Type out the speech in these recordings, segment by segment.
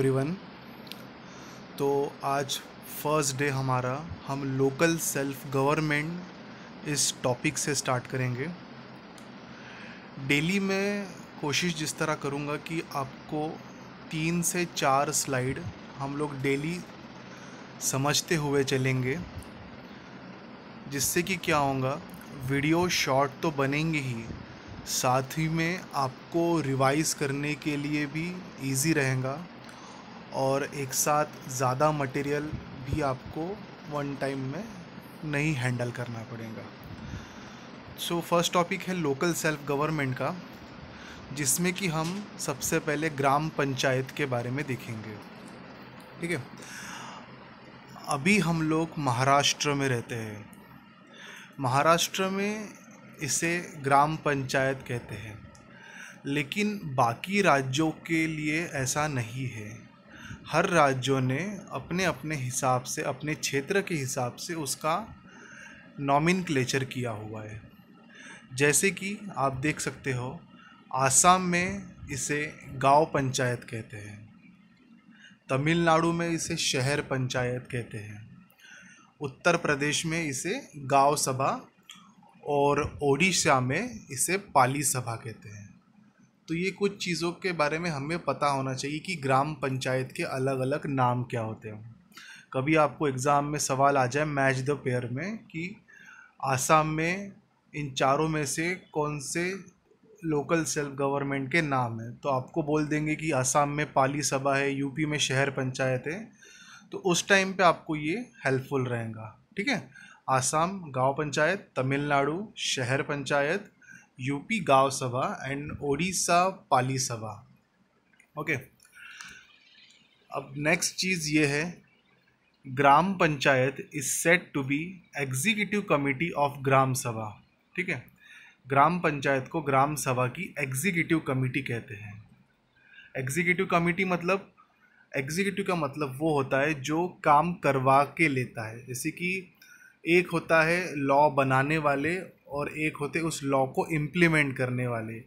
everyone तो आज first day हमारा हम लोकल सेल्फ गवर्नमेंट इस टॉपिक से स्टार्ट करेंगे डेली मैं कोशिश जिस तरह करूँगा कि आपको तीन से चार स्लाइड हम लोग डेली समझते हुए चलेंगे जिससे कि क्या होगा वीडियो शॉर्ट तो बनेंगे ही साथ ही में आपको रिवाइज़ करने के लिए भी इजी रहेगा और एक साथ ज़्यादा मटेरियल भी आपको वन टाइम में नहीं हैंडल करना पड़ेगा सो फर्स्ट टॉपिक है लोकल सेल्फ गवर्नमेंट का जिसमें कि हम सबसे पहले ग्राम पंचायत के बारे में देखेंगे ठीक है अभी हम लोग महाराष्ट्र में रहते हैं महाराष्ट्र में इसे ग्राम पंचायत कहते हैं लेकिन बाकी राज्यों के लिए ऐसा नहीं है हर राज्यों ने अपने अपने हिसाब से अपने क्षेत्र के हिसाब से उसका नॉमिन किया हुआ है जैसे कि आप देख सकते हो आसाम में इसे गांव पंचायत कहते हैं तमिलनाडु में इसे शहर पंचायत कहते हैं उत्तर प्रदेश में इसे गांव सभा और ओडिशा में इसे पाली सभा कहते हैं तो ये कुछ चीज़ों के बारे में हमें पता होना चाहिए कि ग्राम पंचायत के अलग अलग नाम क्या होते हैं कभी आपको एग्ज़ाम में सवाल आ जाए मैच द पेयर में कि आसाम में इन चारों में से कौन से लोकल सेल्फ गवर्नमेंट के नाम हैं तो आपको बोल देंगे कि आसाम में पाली सभा है यूपी में शहर पंचायत है तो उस टाइम पे आपको ये हेल्पफुल रहेगा ठीक है आसाम गांव पंचायत तमिलनाडु शहर पंचायत यूपी गांव सभा एंड ओडिशा पाली सभा ओके अब नेक्स्ट चीज़ ये है gram panchayat is set to be executive committee of gram sabha ठीक है ग्राम पंचायत को ग्राम सभा की एग्जीक्यूटिव कमेटी कहते हैं एग्जीक्यूटिव कमेटी मतलब एग्जीक्यूटिव का मतलब वो होता है जो काम करवा के लेता है जैसे कि एक होता है लॉ बनाने वाले और एक होते उस लॉ को इम्प्लीमेंट करने वाले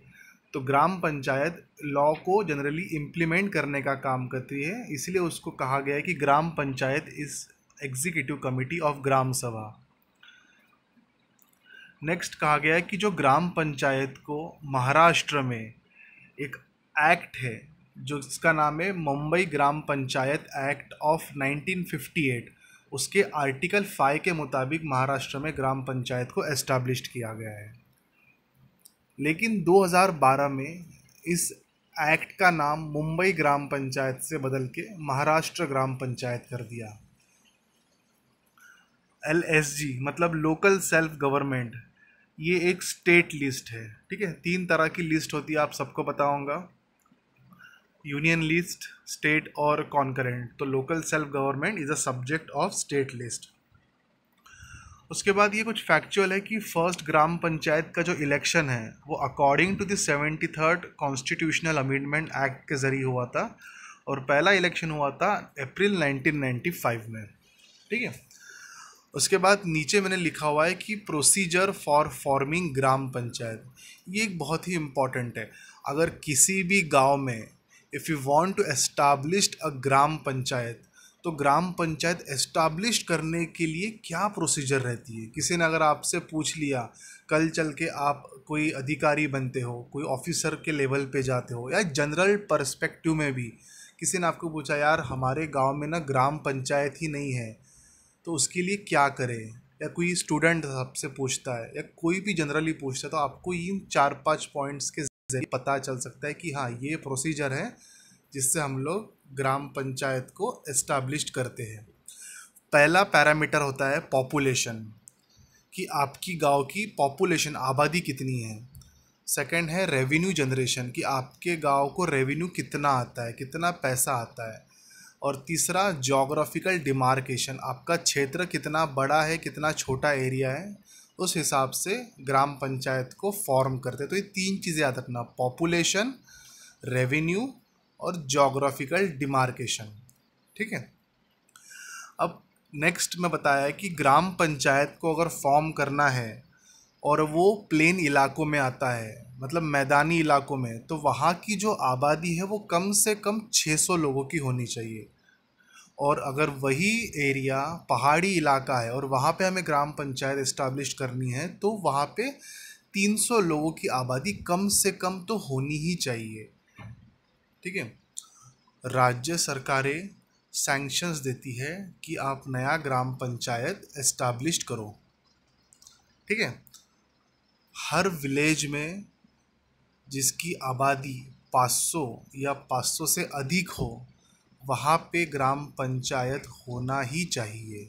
तो ग्राम पंचायत लॉ को जनरली इम्प्लीमेंट करने का काम करती है इसलिए उसको कहा गया है कि ग्राम पंचायत इस एग्जीक्यूटिव कमेटी ऑफ ग्राम सभा नेक्स्ट कहा गया है कि जो ग्राम पंचायत को महाराष्ट्र में एक एक्ट है जो जिसका नाम है मुंबई ग्राम पंचायत एक्ट ऑफ 1958 उसके आर्टिकल फाइव के मुताबिक महाराष्ट्र में ग्राम पंचायत को एस्टाब्लिश किया गया है लेकिन 2012 में इस एक्ट का नाम मुंबई ग्राम पंचायत से बदल के महाराष्ट्र ग्राम पंचायत कर दिया एल मतलब लोकल सेल्फ गवर्नमेंट ये एक स्टेट लिस्ट है ठीक है तीन तरह की लिस्ट होती है आप सबको बताऊंगा यूनियन लिस्ट स्टेट और कॉन्करेंट तो local self government is a subject of state list उसके बाद ये कुछ फैक्चुअल है कि फर्स्ट ग्राम पंचायत का जो इलेक्शन है वो according to the seventy third constitutional amendment act के ज़रिए हुआ था और पहला इलेक्शन हुआ था अप्रैल 1995 में ठीक है उसके बाद नीचे मैंने लिखा हुआ है कि procedure for forming gram panchayat ये एक बहुत ही इम्पॉर्टेंट है अगर किसी भी गांव में if you want to establish a gram panchayat तो ग्राम पंचायत एस्टाब्लिश करने के लिए क्या प्रोसीजर रहती है किसी ने अगर आपसे पूछ लिया कल चल के आप कोई अधिकारी बनते हो कोई ऑफिसर के लेवल पे जाते हो या जनरल पर्सपेक्टिव में भी किसी ने आपको पूछा यार हमारे गांव में ना ग्राम पंचायत ही नहीं है तो उसके लिए क्या करें या कोई स्टूडेंट आपसे पूछता है या कोई भी जनरली पूछता है तो आपको इन चार पाँच पॉइंट्स के जरिए पता चल सकता है कि हाँ ये प्रोसीजर है जिससे हम लोग ग्राम पंचायत को इस्टाब्लिश करते हैं पहला पैरामीटर होता है पॉपुलेशन कि आपकी गांव की पॉपुलेशन आबादी कितनी है सेकंड है रेवेन्यू जनरेशन कि आपके गांव को रेवेन्यू कितना आता है कितना पैसा आता है और तीसरा जोग्राफिकल डिमार्केशन आपका क्षेत्र कितना बड़ा है कितना छोटा एरिया है उस हिसाब से ग्राम पंचायत को फॉर्म करते तो ये तीन चीज़ें याद रखना पॉपुलेशन रेवेन्यू और जोग्राफिकल डिमार्केशन ठीक है अब नेक्स्ट में बताया है कि ग्राम पंचायत को अगर फॉर्म करना है और वो प्लेन इलाकों में आता है मतलब मैदानी इलाकों में तो वहाँ की जो आबादी है वो कम से कम 600 लोगों की होनी चाहिए और अगर वही एरिया पहाड़ी इलाका है और वहाँ पे हमें ग्राम पंचायत इस्टाब्लिश करनी है तो वहाँ पे 300 लोगों की आबादी कम से कम तो होनी ही चाहिए ठीक है राज्य सरकारें सैंक्शंस देती है कि आप नया ग्राम पंचायत इस्टाब्लिश करो ठीक है हर विलेज में जिसकी आबादी 500 या 500 से अधिक हो वहाँ पे ग्राम पंचायत होना ही चाहिए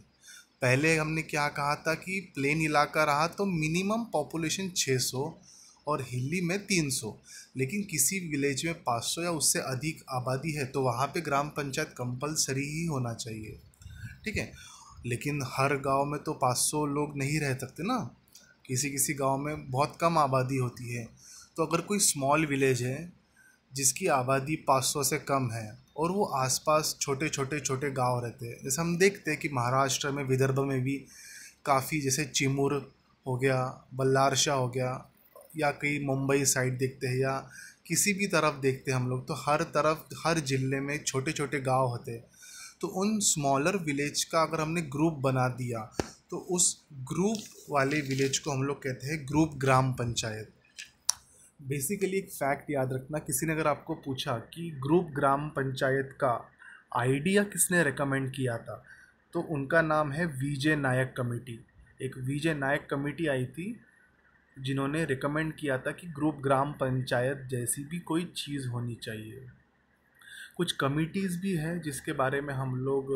पहले हमने क्या कहा था कि प्लेन इलाका रहा तो मिनिमम पॉपुलेशन 600 और हिली में 300 लेकिन किसी विलेज में 500 या उससे अधिक आबादी है तो वहाँ पे ग्राम पंचायत कंपलसरी ही होना चाहिए ठीक है लेकिन हर गांव में तो 500 लोग नहीं रह सकते ना किसी किसी गांव में बहुत कम आबादी होती है तो अगर कोई स्मॉल विलेज है जिसकी आबादी 500 से कम है और वो आसपास छोटे छोटे छोटे गांव रहते हैं जैसे हम देखते हैं कि महाराष्ट्र में विदर्भ में भी काफ़ी जैसे चिमूर हो गया बल्लारशाह हो गया या कहीं मुंबई साइड देखते हैं या किसी भी तरफ देखते हैं हम लोग तो हर तरफ हर ज़िले में छोटे छोटे गांव होते हैं तो उन स्मॉलर विलेज का अगर हमने ग्रुप बना दिया तो उस ग्रुप वाले विलेज को हम लोग कहते हैं ग्रुप ग्राम पंचायत बेसिकली एक फैक्ट याद रखना किसी ने अगर आपको पूछा कि ग्रुप ग्राम पंचायत का आइडिया किसने रेकमेंड किया था तो उनका नाम है वीजे नायक कमेटी एक वीजे नायक कमेटी आई थी जिन्होंने रिकमेंड किया था कि ग्रुप ग्राम पंचायत जैसी भी कोई चीज़ होनी चाहिए कुछ कमिटीज़ भी हैं जिसके बारे में हम लोग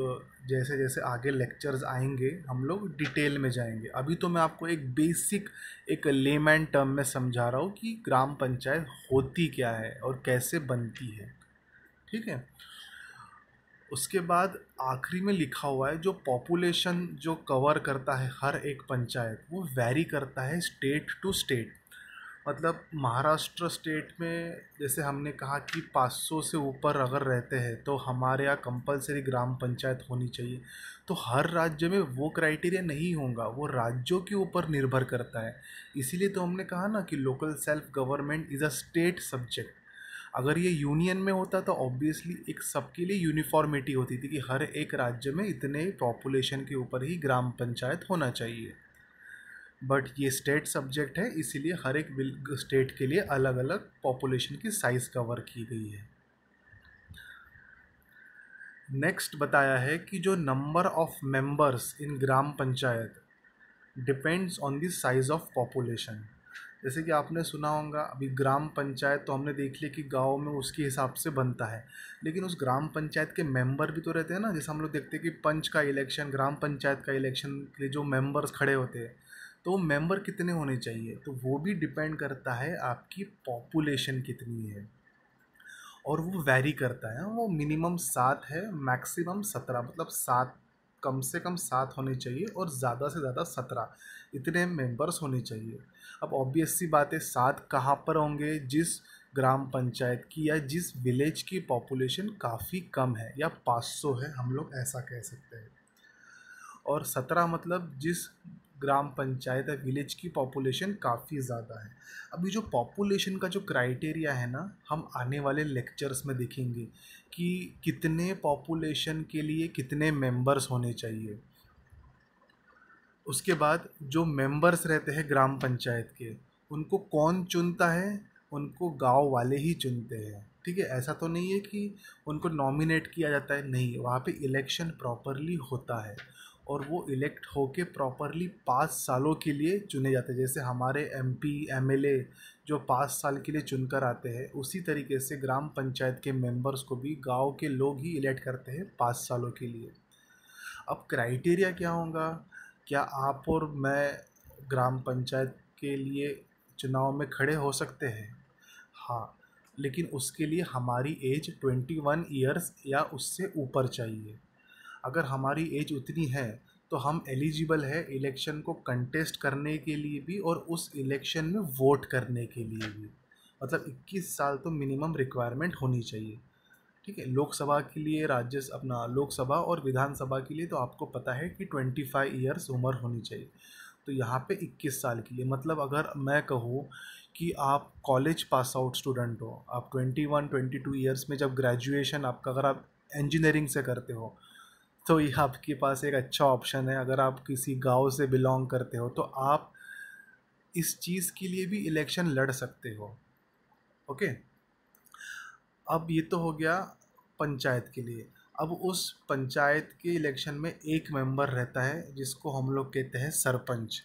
जैसे जैसे आगे लेक्चर्स आएंगे हम लोग डिटेल में जाएंगे अभी तो मैं आपको एक बेसिक एक लेमैन टर्म में समझा रहा हूँ कि ग्राम पंचायत होती क्या है और कैसे बनती है ठीक है उसके बाद आखिरी में लिखा हुआ है जो पॉपुलेशन जो कवर करता है हर एक पंचायत वो वैरी करता है स्टेट टू स्टेट मतलब महाराष्ट्र स्टेट में जैसे हमने कहा कि पाँच सौ से ऊपर अगर रहते हैं तो हमारे यहाँ कंपलसरी ग्राम पंचायत होनी चाहिए तो हर राज्य में वो क्राइटेरिया नहीं होगा वो राज्यों के ऊपर निर्भर करता है इसीलिए तो हमने कहा ना कि local self government is a state subject अगर ये यूनियन में होता तो ऑब्वियसली एक सबके लिए यूनिफॉर्मिटी होती थी कि हर एक राज्य में इतने पॉपुलेशन के ऊपर ही ग्राम पंचायत होना चाहिए बट ये स्टेट सब्जेक्ट है इसीलिए हर एक स्टेट के लिए अलग अलग पॉपुलेशन की साइज़ कवर की गई है नेक्स्ट बताया है कि जो number of members in gram panchayat depends on the size of population जैसे कि आपने सुना होगा अभी ग्राम पंचायत तो हमने देख लिया कि गांव में उसके हिसाब से बनता है लेकिन उस ग्राम पंचायत के मेंबर भी तो रहते हैं ना जैसे हम लोग देखते हैं कि पंच का इलेक्शन ग्राम पंचायत का इलेक्शन के लिए जो मेंबर्स खड़े होते हैं तो मेंबर कितने होने चाहिए तो वो भी डिपेंड करता है आपकी पॉपुलेशन कितनी है और वो वेरी करता है वो मिनिमम सात है मैक्सिमम सत्रह मतलब सात कम से कम सात होने चाहिए और ज़्यादा से ज़्यादा सत्रह इतने मेंबर्स होने चाहिए अब ऑब्वियस सी बात है सात कहाँ पर होंगे जिस ग्राम पंचायत की या जिस विलेज की पॉपुलेशन काफ़ी कम है या 500 है हम लोग ऐसा कह सकते हैं और सत्रह मतलब जिस ग्राम पंचायत है विलेज की पॉपुलेशन काफ़ी ज़्यादा है अभी जो पॉपुलेशन का जो क्राइटेरिया है ना हम आने वाले लेक्चर्स में देखेंगे कि कितने पॉपुलेशन के लिए कितने मेंबर्स होने चाहिए उसके बाद जो मेंबर्स रहते हैं ग्राम पंचायत के उनको कौन चुनता है उनको गांव वाले ही चुनते हैं ठीक है ऐसा तो नहीं है कि उनको नॉमिनेट किया जाता है नहीं वहाँ पे इलेक्शन प्रॉपरली होता है और वो इलेक्ट होके प्रॉपरली पाँच सालों के लिए चुने जाते हैं जैसे हमारे M P M L A जो पाँच साल के लिए चुन कर आते हैं उसी तरीके से ग्राम पंचायत के मेंबर्स को भी गांव के लोग ही इलेक्ट करते हैं पाँच सालों के लिए अब क्राइटेरिया क्या होगा क्या आप और मैं ग्राम पंचायत के लिए चुनाव में खड़े हो सकते हैं हाँ लेकिन उसके लिए हमारी एज ट्वेंटी वन ईयर्स या उससे ऊपर चाहिए अगर हमारी एज उतनी है तो हम एलिजिबल है इलेक्शन को कंटेस्ट करने के लिए भी और उस इलेक्शन में वोट करने के लिए भी मतलब 21 साल तो मिनिमम रिक्वायरमेंट होनी चाहिए ठीक है लोकसभा के लिए राज्य अपना लोकसभा और विधानसभा के लिए तो आपको पता है कि 25 इयर्स उम्र होनी चाहिए तो यहाँ पे 21 साल के लिए मतलब अगर मैं कहूँ कि आप कॉलेज पास आउट स्टूडेंट हो आप 21 22 इयर्स में जब ग्रेजुएशन आपका अगर आप इंजीनियरिंग से करते हो तो ये आपके पास एक अच्छा ऑप्शन है अगर आप किसी गांव से बिलोंग करते हो तो आप इस चीज़ के लिए भी इलेक्शन लड़ सकते हो ओके अब ये तो हो गया पंचायत के लिए अब उस पंचायत के इलेक्शन में एक मेंबर रहता है जिसको हम लोग कहते हैं सरपंच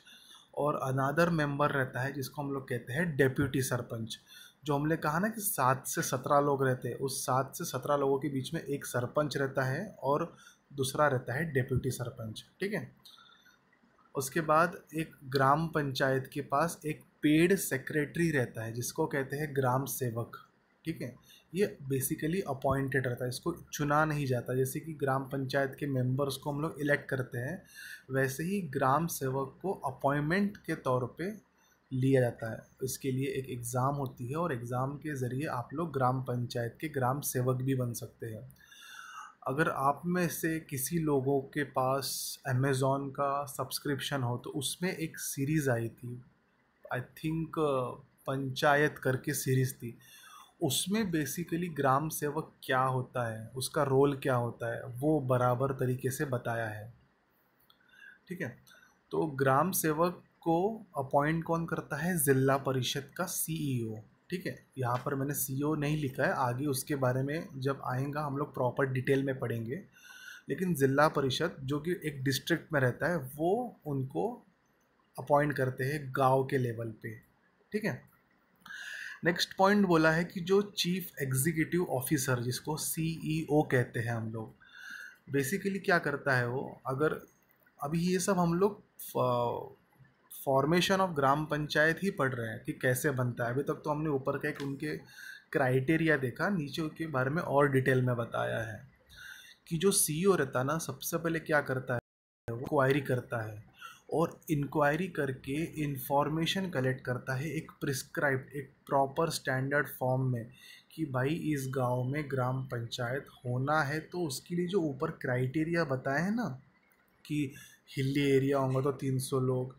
और अनादर मेंबर रहता है जिसको हम लोग कहते हैं डेप्यूटी सरपंच जो हमने कहा ना कि सात से सत्रह लोग रहते हैं उस सात से सत्रह लोगों के बीच में एक सरपंच रहता है और दूसरा रहता है डेप्यूटी सरपंच ठीक है उसके बाद एक ग्राम पंचायत के पास एक पेड सेक्रेटरी रहता है जिसको कहते हैं ग्राम सेवक ठीक है ये बेसिकली अपॉइंटेड रहता है इसको चुना नहीं जाता जैसे कि ग्राम पंचायत के मेंबर्स को हम लोग इलेक्ट करते हैं वैसे ही ग्राम सेवक को अपॉइंटमेंट के तौर पे लिया जाता है इसके लिए एक एग्ज़ाम होती है और एग्ज़ाम के ज़रिए आप लोग ग्राम पंचायत के ग्राम सेवक भी बन सकते हैं अगर आप में से किसी लोगों के पास अमेज़ोन का सब्सक्रिप्शन हो तो उसमें एक सीरीज़ आई थी आई थिंक पंचायत करके सीरीज़ थी उसमें बेसिकली ग्राम सेवक क्या होता है उसका रोल क्या होता है वो बराबर तरीके से बताया है ठीक है तो ग्राम सेवक को अपॉइंट कौन करता है ज़िला परिषद का सीईओ ठीक है यहाँ पर मैंने सी नहीं लिखा है आगे उसके बारे में जब आएगा हम लोग प्रॉपर डिटेल में पढ़ेंगे लेकिन ज़िला परिषद जो कि एक डिस्ट्रिक्ट में रहता है वो उनको अपॉइंट करते हैं गांव के लेवल पे ठीक है नेक्स्ट पॉइंट बोला है कि जो चीफ एग्जीक्यूटिव ऑफिसर जिसको सीईओ e कहते हैं हम लोग बेसिकली क्या करता है वो अगर अभी ये सब हम लोग फॉर्मेशन ऑफ ग्राम पंचायत ही पढ़ रहे हैं कि कैसे बनता है अभी तक तो हमने ऊपर का एक उनके क्राइटेरिया देखा नीचे के बारे में और डिटेल में बताया है कि जो सी e रहता है ना सबसे पहले क्या करता है वो इंक्वायरी करता है और इंक्वायरी करके इंफॉर्मेशन कलेक्ट करता है एक प्रिस्क्राइब एक प्रॉपर स्टैंडर्ड फॉर्म में कि भाई इस गांव में ग्राम पंचायत होना है तो उसके लिए जो ऊपर क्राइटेरिया बताए हैं ना कि हिली एरिया होंगे तो 300 लोग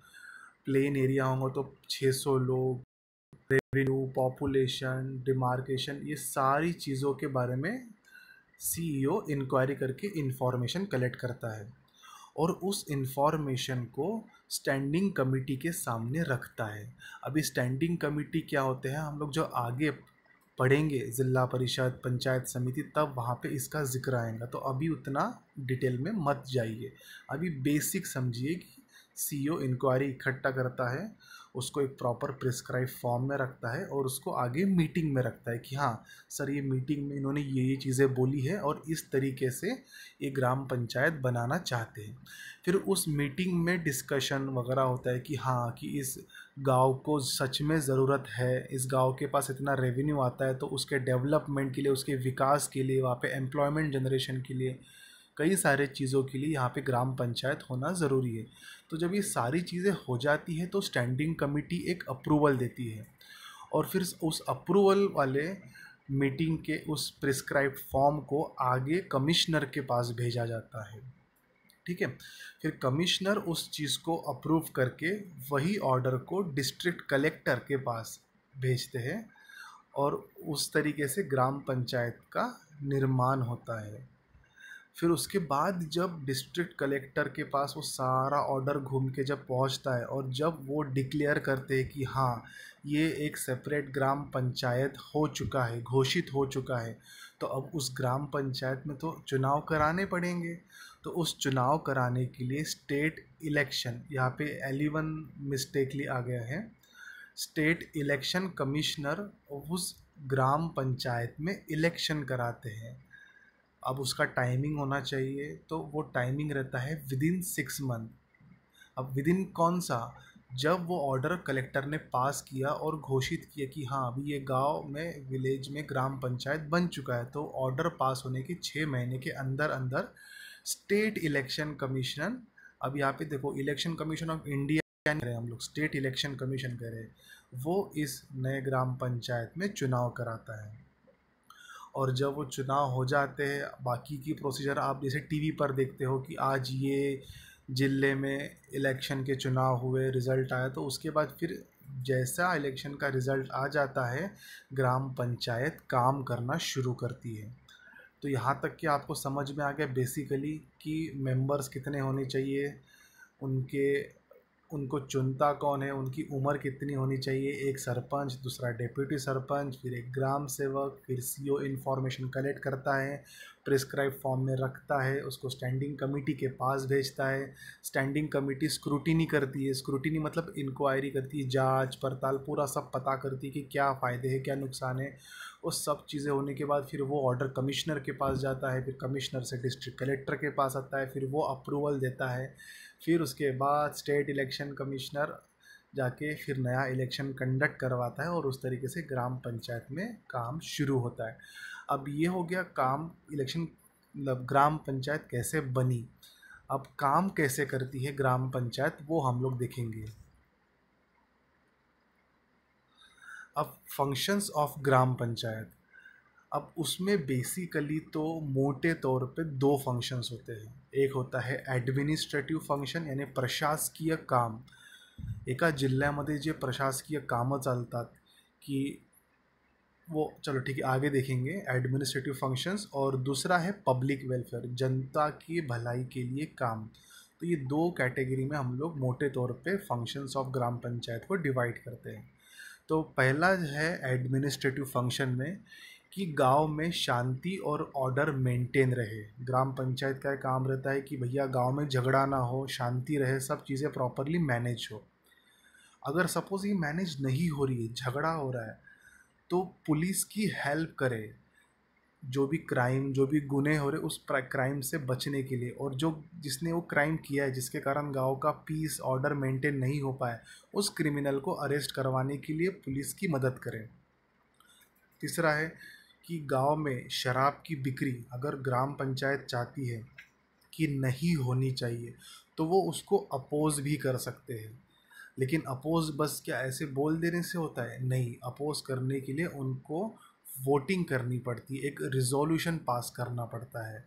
प्लेन एरिया होंगे तो 600 लोग रेवेन्यू पॉपुलेशन डिमार्केशन ये सारी चीज़ों के बारे में सीईओ इंक्वायरी e करके इंफॉर्मेशन कलेक्ट करता है और उस इंफॉर्मेशन को स्टैंडिंग कमेटी के सामने रखता है अभी स्टैंडिंग कमेटी क्या होते हैं हम लोग जो आगे पढ़ेंगे ज़िला परिषद पंचायत समिति तब वहाँ पे इसका जिक्र आएगा तो अभी उतना डिटेल में मत जाइए अभी बेसिक समझिए कि सीईओ इंक्वायरी इकट्ठा करता है उसको एक प्रॉपर प्रिस्क्राइब फॉर्म में रखता है और उसको आगे मीटिंग में रखता है कि हाँ सर ये मीटिंग में इन्होंने ये ये चीज़ें बोली है और इस तरीके से ये ग्राम पंचायत बनाना चाहते हैं फिर उस मीटिंग में डिस्कशन वगैरह होता है कि हाँ कि इस गांव को सच में ज़रूरत है इस गांव के पास इतना रेवेन्यू आता है तो उसके डेवलपमेंट के लिए उसके विकास के लिए वहाँ पे एम्प्लॉयमेंट जनरेशन के लिए कई सारे चीज़ों के लिए यहाँ पे ग्राम पंचायत होना ज़रूरी है तो जब ये सारी चीज़ें हो जाती हैं तो स्टैंडिंग कमेटी एक अप्रूवल देती है और फिर उस अप्रूवल वाले मीटिंग के उस प्रिस्क्राइब फॉर्म को आगे कमिश्नर के पास भेजा जाता है ठीक है फिर कमिश्नर उस चीज़ को अप्रूव करके वही ऑर्डर को डिस्ट्रिक्ट कलेक्टर के पास भेजते हैं और उस तरीके से ग्राम पंचायत का निर्माण होता है फिर उसके बाद जब डिस्ट्रिक्ट कलेक्टर के पास वो सारा ऑर्डर घूम के जब पहुंचता है और जब वो डिक्लेयर करते हैं कि हाँ ये एक सेपरेट ग्राम पंचायत हो चुका है घोषित हो चुका है तो अब उस ग्राम पंचायत में तो चुनाव कराने पड़ेंगे तो उस चुनाव कराने के लिए स्टेट इलेक्शन यहाँ पे एलिवन e मिस्टेकली आ गया है स्टेट इलेक्शन कमिश्नर उस ग्राम पंचायत में इलेक्शन कराते हैं अब उसका टाइमिंग होना चाहिए तो वो टाइमिंग रहता है विद इन सिक्स मंथ अब विद इन कौन सा जब वो ऑर्डर कलेक्टर ने पास किया और घोषित किया कि हाँ अभी ये गांव में विलेज में ग्राम पंचायत बन चुका है तो ऑर्डर पास होने के छः महीने के अंदर अंदर स्टेट इलेक्शन कमीशन अब यहाँ पे देखो इलेक्शन कमीशन ऑफ इंडिया कह रहे हैं हम लोग स्टेट इलेक्शन कमीशन कह रहे हैं वो इस नए ग्राम पंचायत में चुनाव कराता है और जब वो चुनाव हो जाते हैं बाकी की प्रोसीजर आप जैसे टीवी पर देखते हो कि आज ये ज़िले में इलेक्शन के चुनाव हुए रिज़ल्ट आया तो उसके बाद फिर जैसा इलेक्शन का रिज़ल्ट आ जाता है ग्राम पंचायत काम करना शुरू करती है तो यहाँ तक कि आपको समझ में आ गया बेसिकली कि मेंबर्स कितने होने चाहिए उनके उनको चुनता कौन है उनकी उम्र कितनी होनी चाहिए एक सरपंच दूसरा डिप्यूटी सरपंच फिर एक ग्राम सेवक फिर सी ओ इन्फॉर्मेशन कलेक्ट करता है प्रिस्क्राइब फॉर्म में रखता है उसको स्टैंडिंग कमेटी के पास भेजता है स्टैंडिंग कमेटी स्क्रूटिनी करती है स्क्रूटिनी मतलब इंक्वायरी करती है जांच पड़ताल पूरा सब पता करती है कि क्या फ़ायदे हैं क्या नुकसान है उस सब चीज़ें होने के बाद फिर वो ऑर्डर कमिश्नर के पास जाता है फिर कमिश्नर से डिस्ट्रिक्ट कलेक्टर के पास आता है फिर वो अप्रूवल देता है फिर उसके बाद स्टेट इलेक्शन कमिश्नर जाके फिर नया इलेक्शन कंडक्ट करवाता है और उस तरीके से ग्राम पंचायत में काम शुरू होता है अब ये हो गया काम इलेक्शन मतलब ग्राम पंचायत कैसे बनी अब काम कैसे करती है ग्राम पंचायत वो हम लोग देखेंगे अब फंक्शंस ऑफ ग्राम पंचायत अब उसमें बेसिकली तो मोटे तौर पे दो फंक्शंस होते हैं एक होता है एडमिनिस्ट्रेटिव फंक्शन यानी प्रशासकीय काम एका जिल्ह्यामध्ये जे प्रशासकीय कामं चालतात की वो चलो ठीक है आगे देखेंगे एडमिनिस्ट्रेटिव फंक्शंस और दूसरा है पब्लिक वेलफेयर जनता की भलाई के लिए काम तो ये दो कैटेगरी में हम लोग मोटे तौर पे फंक्शंस ऑफ ग्राम पंचायत को डिवाइड करते हैं तो पहला है एडमिनिस्ट्रेटिव फंक्शन में कि गांव में शांति और ऑर्डर मेंटेन रहे ग्राम पंचायत का काम रहता है कि भैया गांव में झगड़ा ना हो शांति रहे सब चीज़ें प्रॉपरली मैनेज हो अगर सपोज़ ये मैनेज नहीं हो रही है झगड़ा हो रहा है तो पुलिस की हेल्प करे जो भी क्राइम जो भी गुने हो रहे उस क्राइम से बचने के लिए और जो जिसने वो क्राइम किया है जिसके कारण गांव का पीस ऑर्डर मेंटेन नहीं हो पाया उस क्रिमिनल को अरेस्ट करवाने के लिए पुलिस की मदद करें तीसरा है कि गाँव में शराब की बिक्री अगर ग्राम पंचायत चाहती है कि नहीं होनी चाहिए तो वो उसको अपोज़ भी कर सकते हैं लेकिन अपोज़ बस क्या ऐसे बोल देने से होता है नहीं अपोज़ करने के लिए उनको वोटिंग करनी पड़ती है एक रिजोल्यूशन पास करना पड़ता है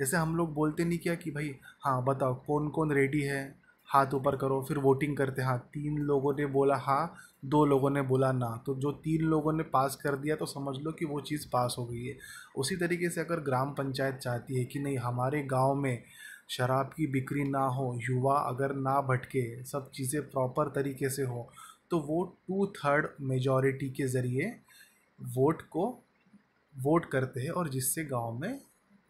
जैसे हम लोग बोलते नहीं क्या कि भाई हाँ बताओ कौन कौन रेडी है हाथ ऊपर करो फिर वोटिंग करते हाँ तीन लोगों ने बोला हाँ दो लोगों ने बोला ना तो जो तीन लोगों ने पास कर दिया तो समझ लो कि वो चीज़ पास हो गई है उसी तरीके से अगर ग्राम पंचायत चाहती है कि नहीं हमारे गांव में शराब की बिक्री ना हो युवा अगर ना भटके सब चीज़ें प्रॉपर तरीके से हो तो वो टू थर्ड मेजॉरिटी के ज़रिए वोट को वोट करते हैं और जिससे गांव में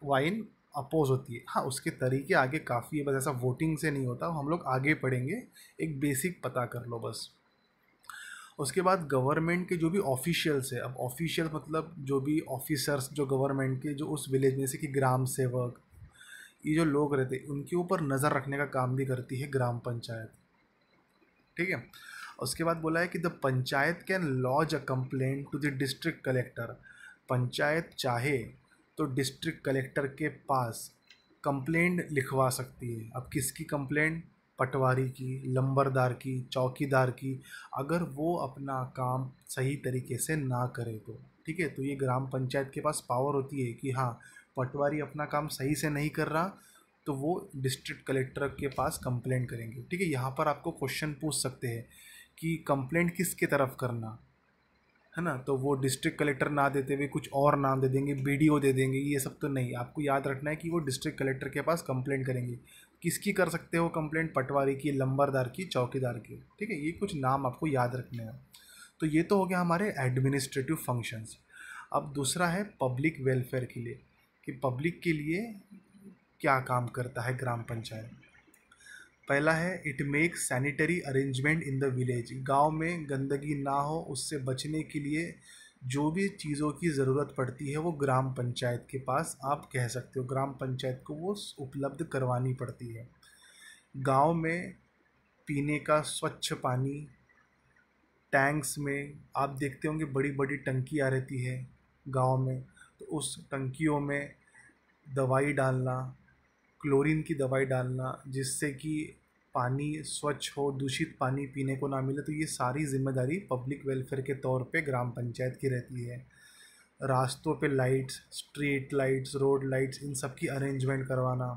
वाइन अपोज होती है हाँ उसके तरीके आगे काफ़ी है बस ऐसा वोटिंग से नहीं होता हम लोग आगे पढ़ेंगे एक बेसिक पता कर लो बस उसके बाद गवर्नमेंट के जो भी ऑफिशियल्स है अब ऑफिशियल मतलब जो भी ऑफिसर्स जो गवर्नमेंट के जो उस विलेज में जैसे कि ग्राम सेवक ये जो लोग रहते हैं उनके ऊपर नज़र रखने का काम भी करती है ग्राम पंचायत ठीक है उसके बाद बोला है कि the panchayat can lodge a complaint to the district collector panchayat चाहे तो डिस्ट्रिक्ट कलेक्टर के पास कंप्लेंट लिखवा सकती है अब किसकी कंप्लेंट पटवारी की लंबरदार की चौकीदार की अगर वो अपना काम सही तरीके से ना करे तो ठीक है तो ये ग्राम पंचायत के पास पावर होती है कि हाँ पटवारी अपना काम सही से नहीं कर रहा तो वो डिस्ट्रिक्ट कलेक्टर के पास कंप्लेंट करेंगे ठीक है यहाँ पर आपको क्वेश्चन पूछ सकते हैं कि कंप्लेंट किसके तरफ करना है ना तो वो डिस्ट्रिक्ट कलेक्टर ना देते हुए कुछ और नाम दे देंगे बी दे देंगे ये सब तो नहीं आपको याद रखना है कि वो डिस्ट्रिक्ट कलेक्टर के पास कंप्लेंट करेंगे किसकी कर सकते हो कंप्लेंट पटवारी की लंबरदार की चौकीदार की ठीक है ये कुछ नाम आपको याद रखने हैं तो ये तो हो गया हमारे एडमिनिस्ट्रेटिव फंक्शंस अब दूसरा है पब्लिक वेलफेयर के लिए कि पब्लिक के लिए क्या काम करता है ग्राम पंचायत पहला है it make sanitary arrangement in the village गांव में गंदगी ना हो उससे बचने के लिए जो भी चीज़ों की ज़रूरत पड़ती है वो ग्राम पंचायत के पास आप कह सकते हो ग्राम पंचायत को वो उपलब्ध करवानी पड़ती है गांव में पीने का स्वच्छ पानी टैंक्स में आप देखते होंगे बड़ी बड़ी टंकी आ रहती है गांव में तो उस टंकियों में दवाई डालना क्लोरीन की दवाई डालना जिससे कि पानी स्वच्छ हो दूषित पानी पीने को ना मिले तो ये सारी जिम्मेदारी पब्लिक वेलफेयर के तौर पे ग्राम पंचायत की रहती है रास्तों पे lights street lights road lights इन सब की अरेंजमेंट करवाना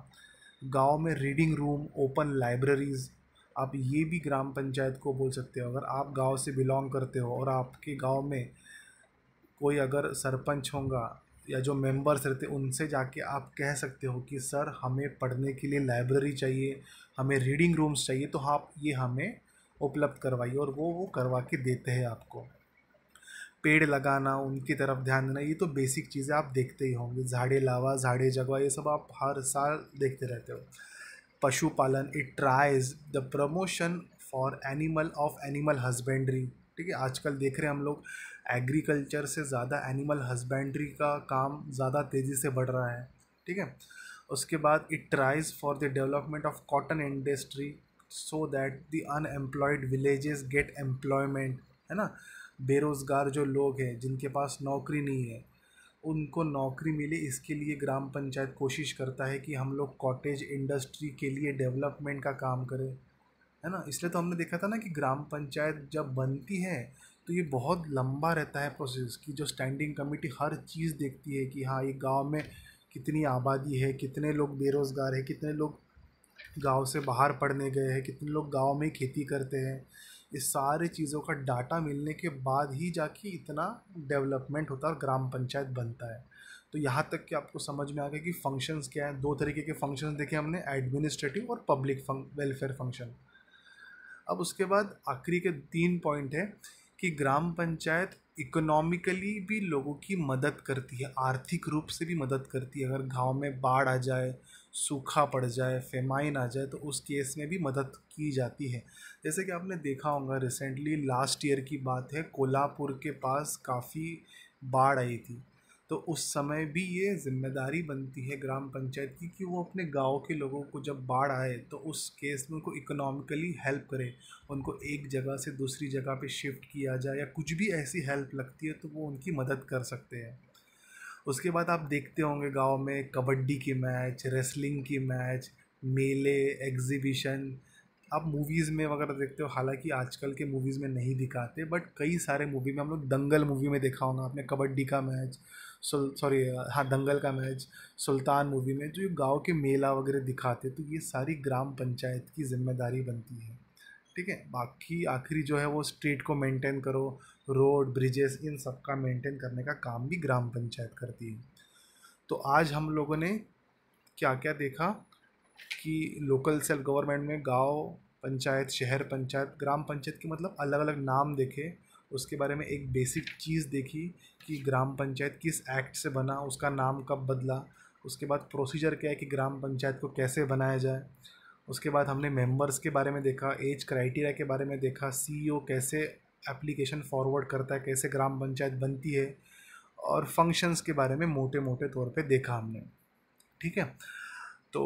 गांव में रीडिंग रूम ओपन लाइब्रेरीज़ आप ये भी ग्राम पंचायत को बोल सकते हो अगर आप गांव से बिलोंग करते हो और आपके गांव में कोई अगर सरपंच होगा या जो मेंबर्स रहते उनसे जाके आप कह सकते हो कि सर हमें पढ़ने के लिए लाइब्रेरी चाहिए हमें रीडिंग रूम्स चाहिए तो आप ये हमें उपलब्ध करवाइए और वो वो करवा के देते हैं आपको पेड़ लगाना उनकी तरफ ध्यान देना ये तो बेसिक चीज़ें आप देखते ही होंगे झाड़े लावा झाड़े जगवा ये सब आप हर साल देखते रहते हो पशुपालन it tries the promotion for animal of animal husbandry ठीक है आजकल देख रहे हैं हम लोग एग्रीकल्चर से ज़्यादा एनिमल हस्बेंड्री का काम ज़्यादा तेज़ी से बढ़ रहा है ठीक है उसके बाद it tries for the development of cotton industry so that the unemployed villages get employment है ना बेरोज़गार जो लोग हैं जिनके पास नौकरी नहीं है उनको नौकरी मिले इसके लिए ग्राम पंचायत कोशिश करता है कि हम लोग कॉटेज इंडस्ट्री के लिए डेवलपमेंट का काम करें है ना इसलिए तो हमने देखा था ना कि ग्राम पंचायत जब बनती है तो ये बहुत लंबा रहता है प्रोसेस कि जो स्टैंडिंग कमेटी हर चीज़ देखती है कि हाँ ये गांव में कितनी आबादी है कितने लोग बेरोज़गार है कितने लोग गांव से बाहर पढ़ने गए हैं कितने लोग गांव में खेती करते हैं इस सारे चीज़ों का डाटा मिलने के बाद ही जाके इतना डेवलपमेंट होता है और ग्राम पंचायत बनता है तो यहाँ तक कि आपको समझ में आ गया कि फंक्शंस क्या हैं दो तरीके के फंक्शंस देखे हमने एडमिनिस्ट्रेटिव और पब्लिक फंक वेलफेयर फंक्शन अब उसके बाद आखिरी के तीन पॉइंट है कि ग्राम पंचायत इकोनॉमिकली भी लोगों की मदद करती है आर्थिक रूप से भी मदद करती है अगर गांव में बाढ़ आ जाए सूखा पड़ जाए फेमाइन आ जाए तो उस केस में भी मदद की जाती है जैसे कि आपने देखा होगा रिसेंटली लास्ट ईयर की बात है कोल्हापुर के पास काफ़ी बाढ़ आई थी तो उस समय भी ये जिम्मेदारी बनती है ग्राम पंचायत की कि वो अपने गांव के लोगों को जब बाढ़ आए तो उस केस में उनको इकोनॉमिकली हेल्प करें उनको एक जगह से दूसरी जगह पे शिफ्ट किया जाए या कुछ भी ऐसी हेल्प लगती है तो वो उनकी मदद कर सकते हैं उसके बाद आप देखते होंगे गाँव में कबड्डी की मैच रेसलिंग की मैच मेले एग्जीबिशन आप मूवीज़ में वगैरह देखते हो हालांकि आजकल के मूवीज़ में नहीं दिखाते बट कई सारे मूवी में हम लोग दंगल मूवी में देखा होगा आपने कबड्डी का मैच सॉरी uh, हाँ दंगल का मैच सुल्तान मूवी में जो तो गांव के मेला वगैरह दिखाते तो ये सारी ग्राम पंचायत की जिम्मेदारी बनती है ठीक है बाकी आखिरी जो है वो स्ट्रीट को मेंटेन करो रोड ब्रिजेस इन सब का मेंटेन करने का काम भी ग्राम पंचायत करती है तो आज हम लोगों ने क्या क्या देखा कि लोकल सेल्फ गवर्नमेंट में गांव पंचायत शहर पंचायत ग्राम पंचायत के मतलब अलग अलग नाम देखे उसके बारे में एक बेसिक चीज़ देखी कि ग्राम पंचायत किस एक्ट से बना उसका नाम कब बदला उसके बाद प्रोसीजर क्या है कि ग्राम पंचायत को कैसे बनाया जाए उसके बाद हमने मेंबर्स के बारे में देखा एज क्राइटेरिया के बारे में देखा सीईओ e कैसे एप्लीकेशन फॉरवर्ड करता है कैसे ग्राम पंचायत बनती है और फंक्शंस के बारे में मोटे मोटे तौर पे देखा हमने ठीक है तो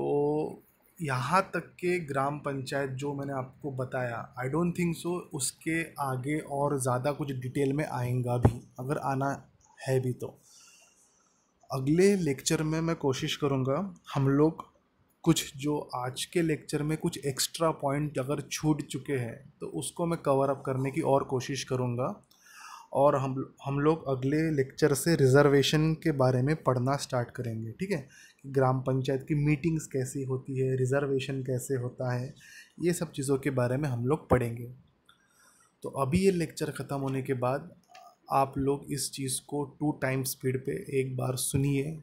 यहाँ तक के ग्राम पंचायत जो मैंने आपको बताया आई डोंट थिंक सो उसके आगे और ज़्यादा कुछ डिटेल में आएगा भी अगर आना है भी तो अगले लेक्चर में मैं कोशिश करूँगा हम लोग कुछ जो आज के लेक्चर में कुछ एक्स्ट्रा पॉइंट अगर छूट चुके हैं तो उसको मैं कवर अप करने की और कोशिश करूँगा और हम हम लोग अगले लेक्चर से रिजर्वेशन के बारे में पढ़ना स्टार्ट करेंगे ठीक है कि ग्राम पंचायत की मीटिंग्स कैसी होती है रिजर्वेशन कैसे होता है ये सब चीज़ों के बारे में हम लोग पढ़ेंगे तो अभी ये लेक्चर ख़त्म होने के बाद आप लोग इस चीज़ को टू टाइम स्पीड पे एक बार सुनिए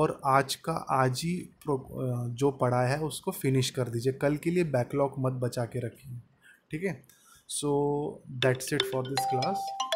और आज का आज ही जो पढ़ा है उसको फिनिश कर दीजिए कल के लिए बैकलॉग मत बचा के रखिए ठीक है so that's it for this class